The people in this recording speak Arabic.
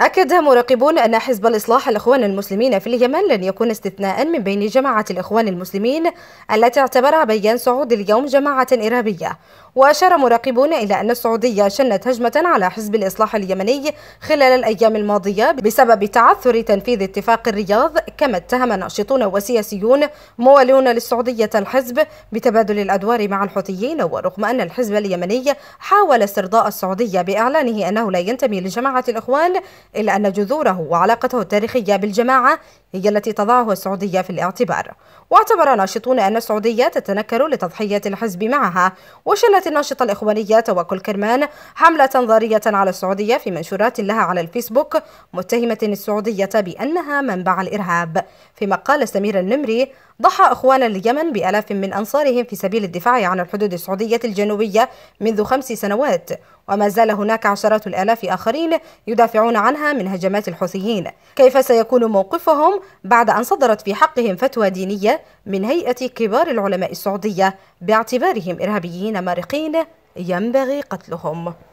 أكد مراقبون أن حزب الإصلاح الإخوان المسلمين في اليمن لن يكون استثناء من بين جماعة الإخوان المسلمين التي اعتبرها بيان سعود اليوم جماعة إرهابية وأشار مراقبون إلى أن السعودية شنت هجمة على حزب الإصلاح اليمني خلال الأيام الماضية بسبب تعثر تنفيذ اتفاق الرياض كما اتهم ناشطون وسياسيون موالون للسعودية الحزب بتبادل الأدوار مع الحوثيين ورغم أن الحزب اليمني حاول استرضاء السعودية بإعلانه أنه لا ينتمي لجماعة الإخوان إلا أن جذوره وعلاقته التاريخية بالجماعة هي التي تضعها السعودية في الاعتبار واعتبر ناشطون أن السعودية تتنكر لتضحية الحزب معها وشنت الناشطة الإخوانية توكل كرمان حملة ضارية على السعودية في منشورات لها على الفيسبوك متهمة السعودية بأنها منبع الإرهاب فيما قال سمير النمري ضحى إخوان اليمن بألاف من أنصارهم في سبيل الدفاع عن الحدود السعودية الجنوبية منذ خمس سنوات وما زال هناك عشرات الآلاف آخرين يدافعون عنها من هجمات الحوثيين كيف سيكون موقفهم بعد أن صدرت في حقهم فتوى دينية من هيئة كبار العلماء السعودية باعتبارهم إرهابيين مارقين ينبغي قتلهم